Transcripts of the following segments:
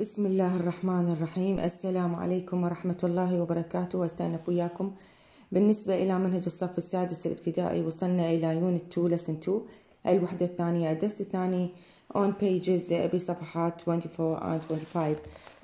بسم الله الرحمن الرحيم السلام عليكم ورحمة الله وبركاته واستأنف وياكم بالنسبة إلى منهج الصف السادس الابتدائي وصلنا إلى يونت 2 لسن 2 الوحدة الثانية الدرس الثاني on pages بصفحات uh, 24 and 25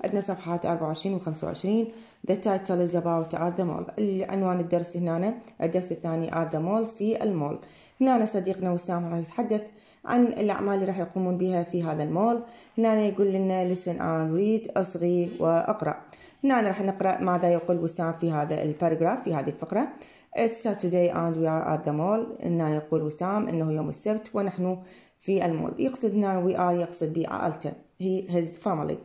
عندنا صفحات 24 و 25 the title is about at the mall عنوان الدرس هنا الدرس الثاني at the mall في المول هنا صديقنا وسام راح يتحدث عن الأعمال اللي راح يقومون بها في هذا المول هنا يقول لنا listen and read أصغي وأقرأ هنا راح نقرأ ماذا يقول وسام في هذا الباراجراف في هذه الفقرة It's Saturday and we are at the mall هنا يقول وسام أنه يوم السبت ونحن في المول يقصد هنا we are يقصد بعائلته he his family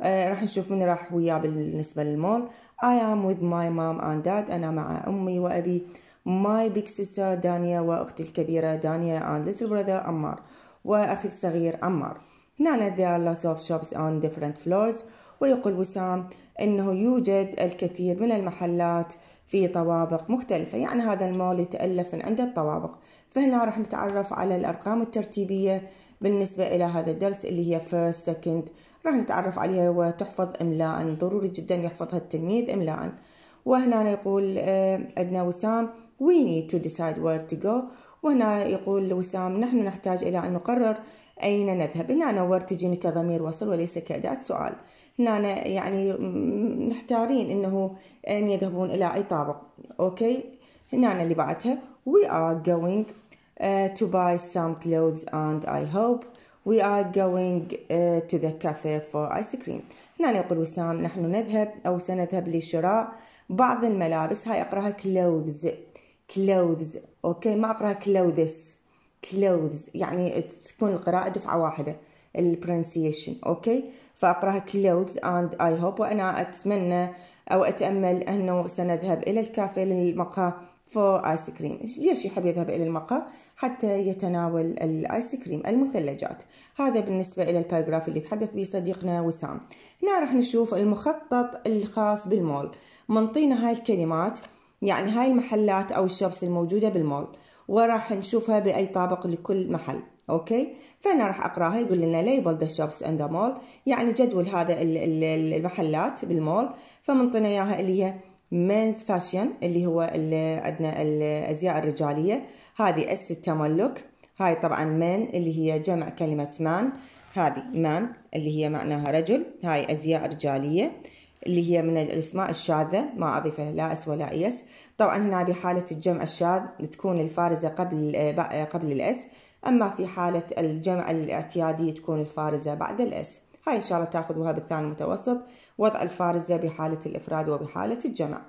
آه راح نشوف من راح وياه بالنسبة للمول I am with my mom and dad أنا مع أمي وأبي ماي بيك sister دانيا وأختي الكبيرة دانيا and little brother عمار وأخي الصغير عمار هنا there are lots of shops on different floors ويقول وسام أنه يوجد الكثير من المحلات في طوابق مختلفة يعني هذا المول يتألف من عند الطوابق فهنا راح نتعرف على الأرقام الترتيبية بالنسبة إلى هذا الدرس اللي هي first second راح نتعرف عليها وتحفظ إملاء ضروري جدا يحفظها التلميذ إملاء وهنا يقول آه، عندنا وسام we need to decide where to go وهنا يقول وسام نحن نحتاج إلى أن نقرر أين نذهب هنا أنا وير تجيني كضمير وصل وليس كأداة سؤال هنا يعني محتارين أنه أن يذهبون إلى أي طابق أوكي هنا أنا اللي بعدها we are going uh, to buy some clothes and I hope we are going uh, to the cafe for ice cream هنا يقول وسام نحن نذهب أو سنذهب لشراء بعض الملابس هاي أقراها clothes كلوذز اوكي ما اقراها كلوذس كلوذز يعني تكون القراءة دفعة واحدة البرونسيشن اوكي فاقراها كلوذز اند اي هوب وانا اتمنى او اتامل انه سنذهب الى الكافيه للمقهى فور ايس كريم ليش يحب يذهب الى المقهى حتى يتناول الايس كريم المثلجات هذا بالنسبه الى الباراجراف اللي تحدث به صديقنا وسام هنا راح نشوف المخطط الخاص بالمول منطينا هاي الكلمات يعني هاي المحلات أو الشوبس الموجودة بالمول وراح نشوفها بأي طابق لكل محل اوكي فانا راح اقراها يقول لنا ليبل ذا شوبس اند ذا مول يعني جدول هذا المحلات بالمول فمنطينا اياها اللي هي مينز فاشن اللي هو اللي عندنا الازياء الرجاليه هذه اس التملك هاي طبعا مان اللي هي جمع كلمه مان هذه مان اللي هي معناها رجل هاي ازياء رجاليه اللي هي من الأسماء الشاذة ما أضيف لا أس ولا إيس طبعا هنا بحالة الجمع الشاذ تكون الفارزة قبل آه، آه، قبل الأس أما في حالة الجمع الاعتيادي تكون الفارزة بعد الأس هاي إن شاء الله تاخذوها بالثاني المتوسط وضع الفارزة بحالة الإفراد وبحالة الجمع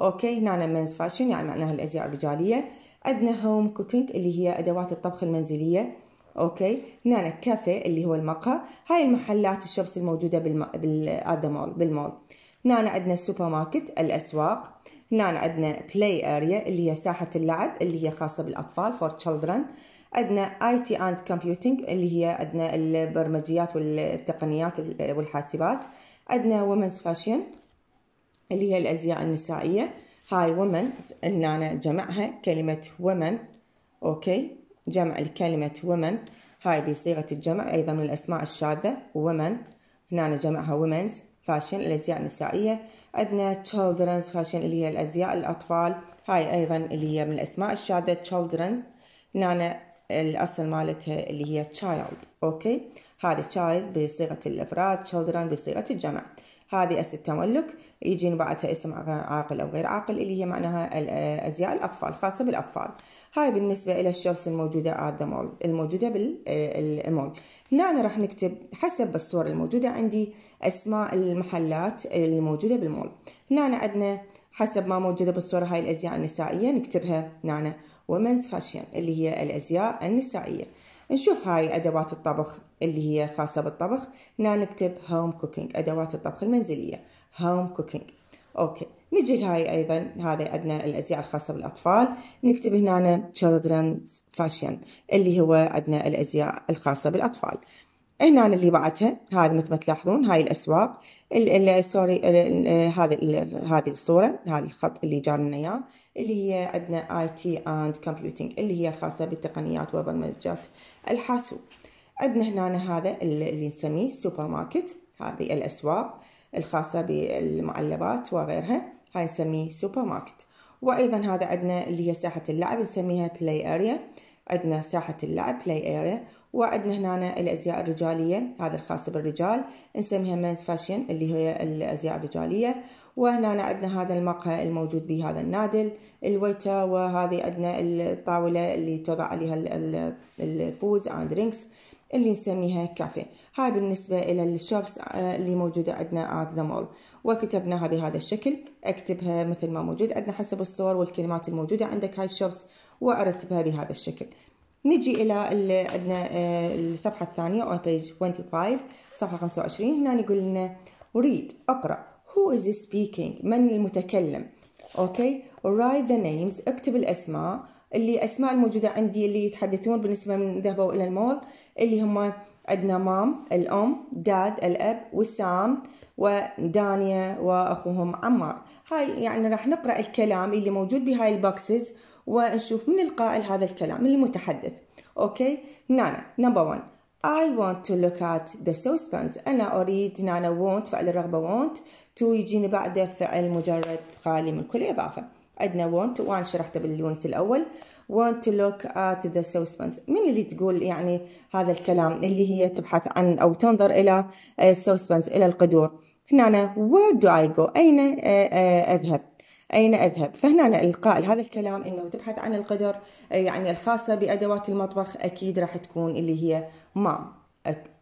أوكي هنا منز فاشن يعني معناها الأزياء الرجالية عندنا هوم كوكينج اللي هي أدوات الطبخ المنزلية اوكي هنا كافي اللي هو المقهى هاي المحلات الشبس الموجوده بالم... بال... مول بالمول هنا عندنا السوبر ماركت الاسواق هنا عندنا بلاي اريا اللي هي ساحه اللعب اللي هي خاصه بالاطفال فور تشيلدرن عندنا اي تي اند كومبيوتنج اللي هي عندنا البرمجيات والتقنيات والحاسبات عندنا ومنز فاشن اللي هي الازياء النسائيه هاي وومنز ان انا جمعها كلمه ومن اوكي جمع الكلمة women هاي بصيغة الجمع أيضا من الأسماء الشاذة women هنا جمعها women's fashion الأزياء النسائية عندنا children's fashion اللي هي الأزياء الأطفال هاي أيضا اللي هي من الأسماء الشاذة children's هنا الأصل مالتها اللي هي child أوكي هذا child بصيغة الإفراد children بصيغة الجمع هذه أس التملك يجين بعدها اسم عاقل أو غير عاقل اللي هي معناها آه، أزياء الأطفال خاصة بالأطفال هاي بالنسبة إلى الشوبس الموجودة آت ذا مول الموجودة بالمول آه، هنا أنا راح نكتب حسب الصور الموجودة عندي أسماء المحلات الموجودة بالمول هنا أنا عندنا حسب ما موجودة بالصورة هاي الأزياء النسائية نكتبها نانا ومنز فاشن اللي هي الأزياء النسائية نشوف هاي أدوات الطبخ اللي هي خاصة بالطبخ هنا نكتب هوم كوكينج أدوات الطبخ المنزلية هوم كوكينج اوكي نجي لهاي ايضا هذا عندنا الازياء الخاصه بالاطفال نكتب هنا children's fashion اللي هو عندنا الازياء الخاصه بالاطفال هنا اللي بعدها هذا مثل ما تلاحظون هاي الاسواق سوري هذا هذه الصوره هذا الخط اللي جانا اياه اللي هي عندنا اي تي اند كومبيوتنج اللي هي الخاصه بالتقنيات وبرمجات الحاسوب عندنا هنا هذا اللي نسميه سوبر ماركت هذه الاسواق الخاصة بالمعلبات وغيرها هاي نسميه سوبر ماركت وأيضا هذا عندنا اللي هي ساحة اللعب نسميها بلاي أريا عندنا ساحة اللعب بلاي أريا وعندنا هنا الأزياء الرجالية هذا الخاص بالرجال نسميها مانز فاشن اللي هي الأزياء الرجالية وهنا عندنا هذا المقهى الموجود به هذا النادل الويتا وهذه عندنا الطاولة اللي توضع عليها الفوز اند درينكس اللي نسميها كافيه هاي بالنسبة إلى الشوبس آه، اللي موجودة عندنا at the mall وكتبناها بهذا الشكل أكتبها مثل ما موجود عندنا حسب الصور والكلمات الموجودة عندك هاي الشوبس وأرتبها بهذا الشكل نجي إلى عندنا آه، الصفحة الثانية on page 25 صفحة 25 هنا يقول لنا read اقرأ Who is speaking من المتكلم أوكي write the names اكتب الأسماء اللي أسماء الموجودة عندي اللي يتحدثون بالنسبة من ذهبوا إلى المول اللي هم عندنا مام الأم داد الأب وسام ودانيا وأخوهم عمار هاي يعني راح نقرأ الكلام اللي موجود بهاي البوكسز ونشوف من القائل هذا الكلام من المتحدث اوكي نانا نمبر 1 I want to look at the saucepans أنا أريد إن أنا want فعل الرغبة want to يجيني بعده فعل مجرد خالي من كل إضافة عندنا want وأنا شرحته باليونت الأول want to look at the saucepans من اللي تقول يعني هذا الكلام اللي هي تبحث عن أو تنظر إلى saucepans إلى القدور هنا أنا where do I go أين أذهب أين أذهب فهنا أنا إلقاء هذا الكلام أنه تبحث عن القدر آه، يعني الخاصة بأدوات المطبخ أكيد راح تكون اللي هي مام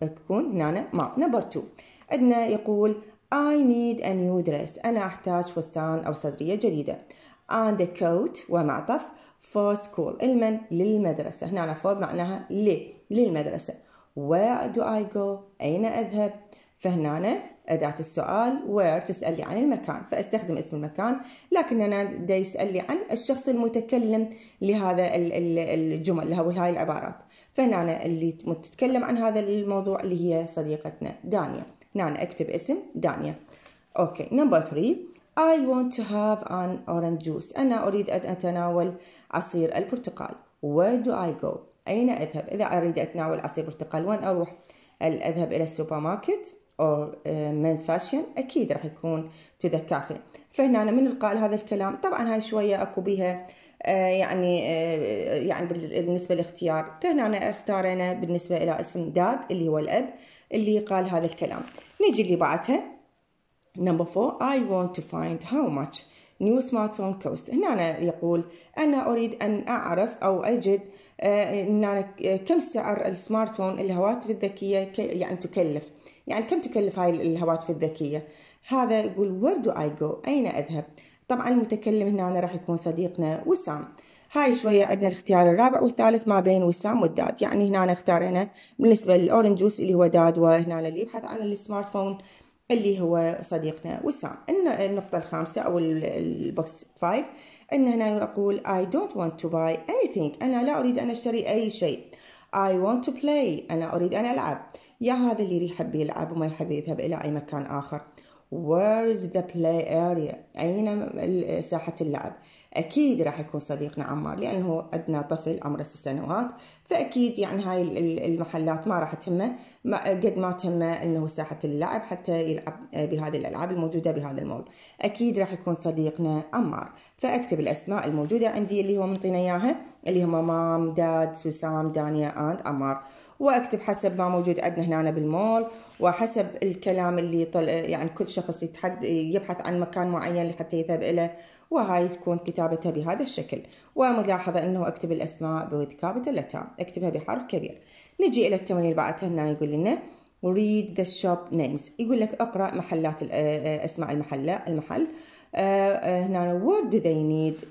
تكون هنا مام نمبر 2 عندنا يقول I need a new dress أنا أحتاج فستان أو صدرية جديدة and a coat ومعطف for school المن للمدرسة هنا فوق معناها ل للمدرسة where do I go أين أذهب فهنا أداة السؤال where تسأل لي عن المكان فأستخدم اسم المكان أنا دا يسأل لي عن الشخص المتكلم لهذا الجمل أو هاي العبارات فهنا اللي تتكلم عن هذا الموضوع اللي هي صديقتنا دانيا هنا نعم، أكتب اسم دانيا أوكي نمبر 3 I want to have an orange juice أنا أريد أن أتناول عصير البرتقال Where do I go؟ أين أذهب؟ إذا أريد أتناول عصير برتقال وين أروح؟ أذهب إلى السوبر ماركت اور مينز فاشن اكيد راح يكون تو ذا كافي فهنا من القائل هذا الكلام طبعا هاي شويه اكو بيها آه، يعني آه، يعني بالنسبه للاختيار فهنا أنا اختارنا بالنسبه الى اسم داد اللي هو الاب اللي قال هذا الكلام نجي اللي بعدها نمبر 4 اي وونت تو فايند هاو ماتش نيو سمارت فون كوست هنا أنا يقول أنا أريد أن أعرف أو أجد آه إن أنا آه، كم سعر السمارت فون الهواتف الذكية يعني تكلف يعني كم تكلف هاي الهواتف الذكية هذا يقول where do I go أين أذهب طبعا المتكلم هنا أنا راح يكون صديقنا وسام هاي شوية عندنا الاختيار الرابع والثالث ما بين وسام والداد يعني هنا أنا اختارنا بالنسبة للأورنج جوس اللي هو داد وهنا اللي يبحث عن السمارت فون اللي هو صديقنا وسام النقطة الخامسة أو البوكس 5 أن هنا يقول I don't want to buy anything أنا لا أريد أن أشتري أي شيء I want to play أنا أريد أن ألعب يا هذا اللي يحب يلعب وما يحب يذهب إلى أي مكان آخر where is the play area أين ساحة اللعب أكيد راح يكون صديقنا عمار لأنه عندنا طفل عمره ست سنوات فأكيد يعني هاي المحلات ما راح تهمه قد ما تهمه أنه ساحة اللعب حتى يلعب بهذه الألعاب الموجودة بهذا المول أكيد راح يكون صديقنا عمار فأكتب الأسماء الموجودة عندي اللي هو منطينا إياها اللي هم مام داد سوسام دانيا آند عمار واكتب حسب ما موجود عندنا هنا بالمول وحسب الكلام اللي طل... يعني كل شخص يتحد... يبحث عن مكان معين لحتى يذهب له وهاي تكون كتابتها بهذا الشكل وملاحظة أنه أكتب الأسماء بكابيتال لتر أكتبها بحرف كبير نجي إلى التمرين اللي بعدها هنا يقول لنا read the shop names يقول لك اقرأ محلات آه، آه، أسماء المحلة المحل آه، هنا where do they need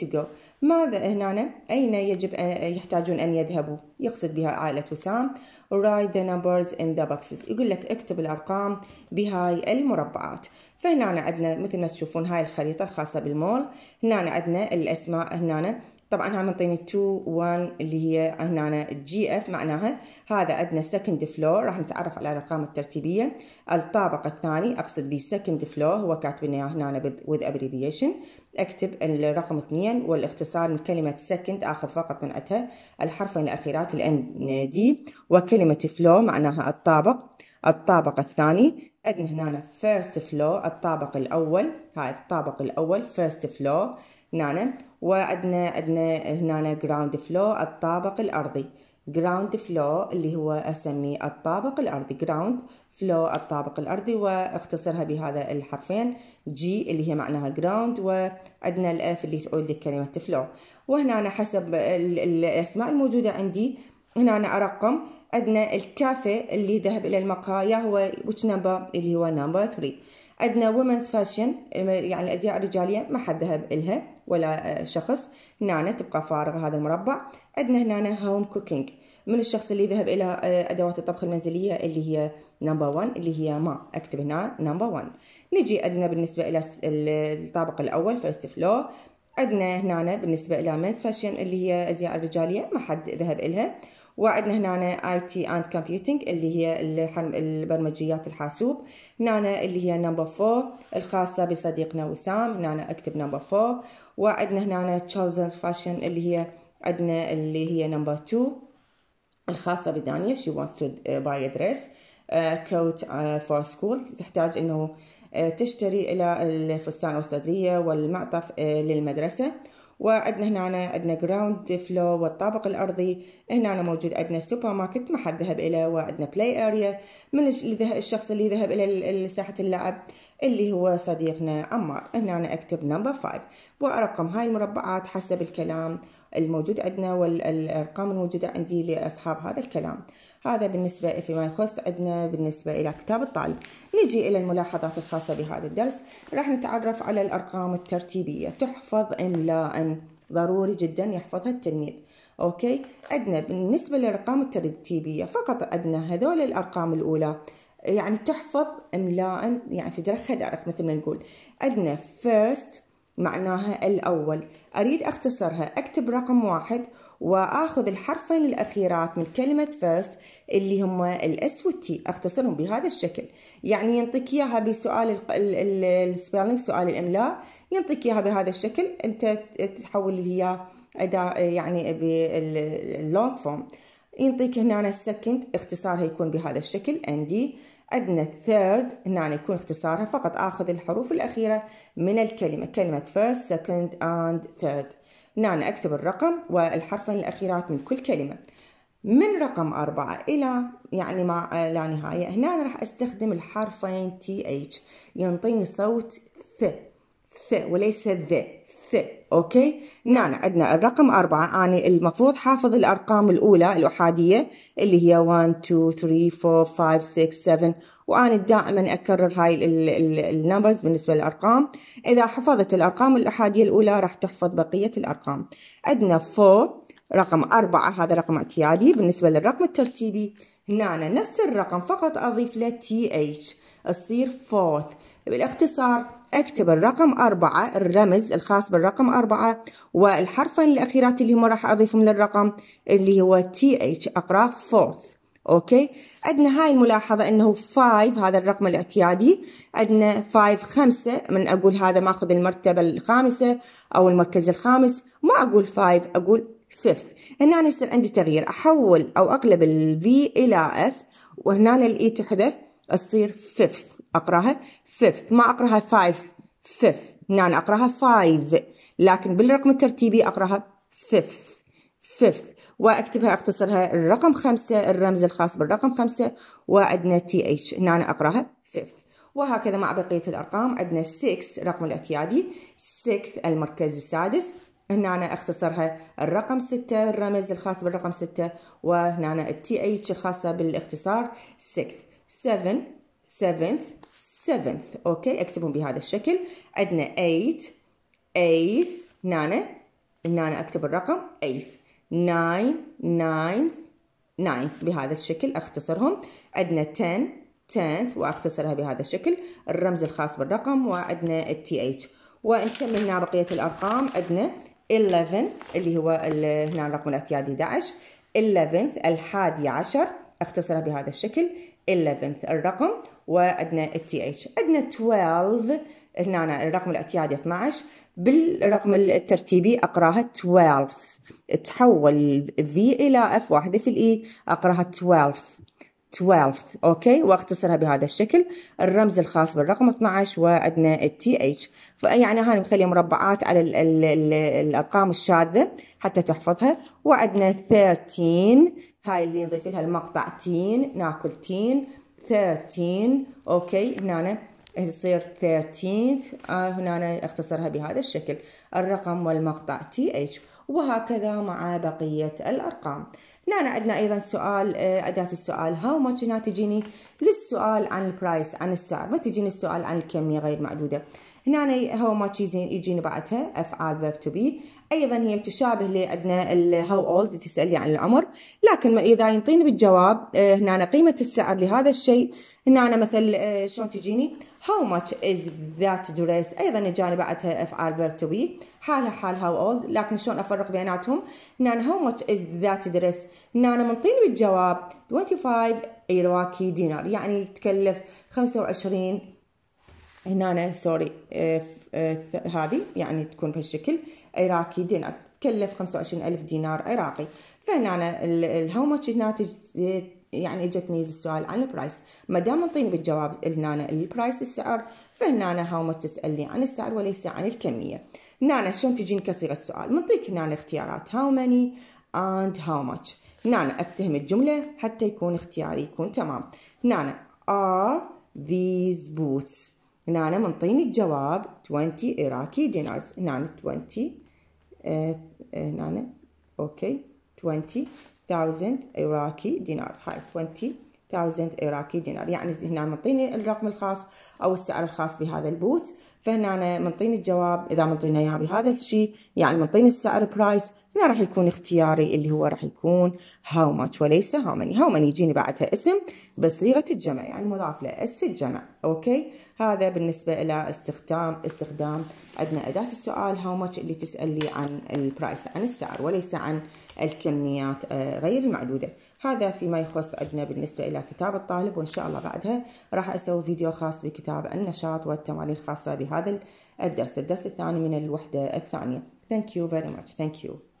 to go ماذا هنا أين يجب أن يحتاجون أن يذهبوا يقصد بها عائلة وسام write the numbers in the boxes يقول لك اكتب الأرقام بهاي المربعات فهنا عندنا مثل ما تشوفون هاي الخريطة الخاصة بالمول هنا عندنا الأسماء هنا طبعا هاي منطيني 2 1 اللي هي هنا الجي اف معناها هذا عندنا سكند فلور راح نتعرف على الارقام الترتيبيه الطابق الثاني اقصد به سكند فلور هو كاتب لنا هنا وذ ابريفيشن اكتب الرقم اثنين والاختصار من كلمه سكند اخذ فقط من عندها الحرفين الاخيرات الان دي وكلمه فلور معناها الطابق الطابق الثاني عندنا هنا فيرست فلو الطابق الأول هاي الطابق الأول فيرست فلو هنا وعندنا عندنا هنا جراوند فلو الطابق الأرضي جراوند فلو اللي هو أسميه الطابق الأرضي جراوند فلو الطابق الأرضي واختصرها بهذا الحرفين جي اللي هي معناها جراوند وعندنا الأف اللي تعود لكلمة فلو وهنا حسب الأسماء الموجودة عندي هنا أرقم عندنا الكافي اللي ذهب الى المقهى هو ويتش نمبر اللي هو نمبر 3 عندنا وومنز فاشن يعني الازياء الرجاليه ما حد ذهب الها ولا آه، شخص هنا تبقى فارغه هذا المربع عندنا هنا هوم كوكينج من الشخص اللي ذهب الى آه، ادوات الطبخ المنزليه اللي هي نمبر 1 اللي هي ما اكتب هنا نمبر 1 نجي عندنا بالنسبه الى الطابق الاول فيرست فلو عندنا هنا بالنسبه الى مينز فاشن اللي هي ازياء الرجاليه ما حد ذهب الها وعندنا هنا اي تي اند كومبيوتنج اللي هي البرمجيات الحاسوب هنا اللي هي نمبر 4 الخاصه بصديقنا وسام هنا اكتب نمبر 4 وعندنا هنا تشايلدز فاشن اللي هي عندنا اللي هي نمبر 2 الخاصه بدانيا شي وونت تو باي ادريس كوت فور سكول تحتاج انه uh, تشتري الى الفستان والصدريه والمعطف uh, للمدرسه وعندنا هنا عندنا جراوند فلو والطابق الارضي هنا موجود عندنا سوبر ماركت ما حد ذهب اليه وعندنا بلاي اريا من الشخص اللي ذهب الى ساحه اللعب اللي هو صديقنا عمار هنا أنا اكتب نمبر 5 وارقم هاي المربعات حسب الكلام الموجود عندنا والارقام الموجوده عندي لاصحاب هذا الكلام هذا بالنسبة فيما يخص عندنا بالنسبة إلى كتاب الطالب نجي إلى الملاحظات الخاصة بهذا الدرس راح نتعرف على الأرقام الترتيبية تحفظ إملاء ضروري جدا يحفظها التلميذ أوكي عندنا بالنسبة للأرقام الترتيبية فقط عندنا هذول الأرقام الأولى يعني تحفظ إملاء يعني تدرخ دارك مثل ما نقول عندنا first معناها الأول أريد أختصرها أكتب رقم واحد وآخذ الحرفين الأخيرات من كلمة first اللي هما الاس والتي أختصرهم بهذا الشكل يعني ينطيك إياها بسؤال السبيلنج سؤال الإملاء ينطيك إياها بهذا الشكل أنت تحول هي أداء يعني باللونج فورم ينطيك هنا السكند اختصارها يكون بهذا الشكل اندي عندنا third هنا يعني يكون اختصارها فقط آخذ الحروف الأخيرة من الكلمة كلمة first second and third هنا يعني أكتب الرقم والحرفين الأخيرات من كل كلمة من رقم أربعة إلى يعني مع لا نهاية هنا أنا راح أستخدم الحرفين تي اتش ينطيني صوت ث ث وليس ذ اوكي نعم عندنا الرقم أربعة يعني المفروض حافظ الأرقام الأولى الأحادية اللي هي 1 2 3 4 5 6 7 وأنا دائما أكرر هاي النمبرز بالنسبة للأرقام إذا حفظت الأرقام الأحادية الأولى راح تحفظ بقية الأرقام عندنا 4 رقم أربعة هذا رقم اعتيادي بالنسبة للرقم الترتيبي هنا نعم، نفس الرقم فقط أضيف له تي اتش تصير fourth بالاختصار اكتب الرقم أربعة الرمز الخاص بالرقم أربعة والحرفين الأخيرات اللي هم راح أضيفهم للرقم اللي هو th أقرأ fourth اوكي عندنا هاي الملاحظه انه فايف هذا الرقم الاعتيادي عندنا فايف خمسة من اقول هذا ماخذ المرتبه الخامسه او المركز الخامس ما اقول فايف اقول 5 هنا يصير عندي تغيير احول او اقلب الفي الى اف وهنا الاي e تحذف تصير fifth أقراها fifth ما أقراها five fifth يعني أقراها five لكن بالرقم الترتيبي أقراها fifth fifth واكتبها اختصرها الرقم خمسة الرمز الخاص بالرقم خمسة وعندنا th نعم هنا اقراها fifth وهكذا مع بقية الارقام عندنا 6 رقم الاعتيادي 6 المركز السادس هنا أنا اختصرها الرقم ستة الرمز الخاص بالرقم ستة وهنا التي اتش الخاصة بالاختصار 6 7 7th 7 اوكي اكتبهم بهذا الشكل عندنا 8 8 نانا النانا اكتب الرقم 8 9 9 9 بهذا الشكل اختصرهم عندنا 10 10 واختصرها بهذا الشكل الرمز الخاص بالرقم وعندنا التي اتش ونكمل بقيه الارقام عندنا 11 اللي هو هنا الرقم الاعتيادي 11 11 11 الحادي عشر اختصرها بهذا الشكل 11 الرقم وعندنا التي TH عندنا 12 هنا الرقم الاعتيادي 12 بالرقم الترتيبي اقراها 12 تحول V الى F واحده في الاي e، اقراها 12 12 اوكي واختصرها بهذا الشكل الرمز الخاص بالرقم 12 وعندنا التي اتش فيعني هاي نخلي مربعات على الـ الـ الـ الارقام الشاذه حتى تحفظها وعندنا 13 هاي اللي نضيف لها المقطع تين ناكل تين 13 اوكي هنا يصير 13 آه هنا اختصرها بهذا الشكل الرقم والمقطع تي اتش وهكذا مع بقيه الارقام هنا عندنا ايضا سؤال آه، اداه السؤال هاو ماتش هنا تجيني للسؤال عن البرايس عن السعر ما تجيني السؤال عن الكميه غير معدوده هنا هاو ماتش يجيني بعدها افعال فيرب تو بي ايضا هي تشابه لعندنا عندنا الهاو اولد تسالني عن العمر لكن اذا ينطيني بالجواب آه، هنا قيمه السعر لهذا الشيء هنا مثل آه، شلون تجيني how much is that dress ايضا اجاني بعدها افعال فيرب to be حالها حال how old لكن شلون افرق بيناتهم هنا how much is that dress نانا منطين بالجواب 25 إيراكي دينار يعني تكلف 25 هنا سوري آه، آه، هذه يعني تكون بهالشكل عراقي دينار تكلف 25 ألف دينار عراقي فهنا الهو ماتش هنا يعني اجتني السؤال عن البرايس ما دام نعطيني بالجواب هنا البرايس السعر فهنا هاو ماتش تسالني عن السعر وليس عن الكميه هنا شلون تجيني كصيغه السؤال منطيك هنا اختيارات هاو ماني and how much نعنى أفتهم الجملة حتى يكون اختياري يكون تمام نعنى are these boots نعنى منطيني الجواب 20 Iraqi dinars نعنى 20 هنا أوكي 20 thousand Iraqi dinars هاي 20 $1,000 إيراكي دينار يعني هنا منطيني الرقم الخاص أو السعر الخاص بهذا البوت فهنا منطيني الجواب إذا منطينا إياه بهذا الشيء يعني منطيني السعر برايس هنا راح يكون اختياري اللي هو راح يكون هاو ماتش وليس هاو ماني هاو ماني يجيني بعدها اسم بصيغة الجمع يعني مضاف له اس الجمع اوكي هذا بالنسبة الى استخدام استخدام عندنا اداة السؤال هاو ماتش اللي تسأل لي عن البرايس عن السعر وليس عن الكميات آه، غير المعدودة هذا فيما يخص عندنا بالنسبة إلى كتاب الطالب وإن شاء الله بعدها راح أسوي فيديو خاص بكتاب النشاط والتمارين الخاصة بهذا الدرس الدرس الثاني من الوحدة الثانية Thank you very much. Thank you.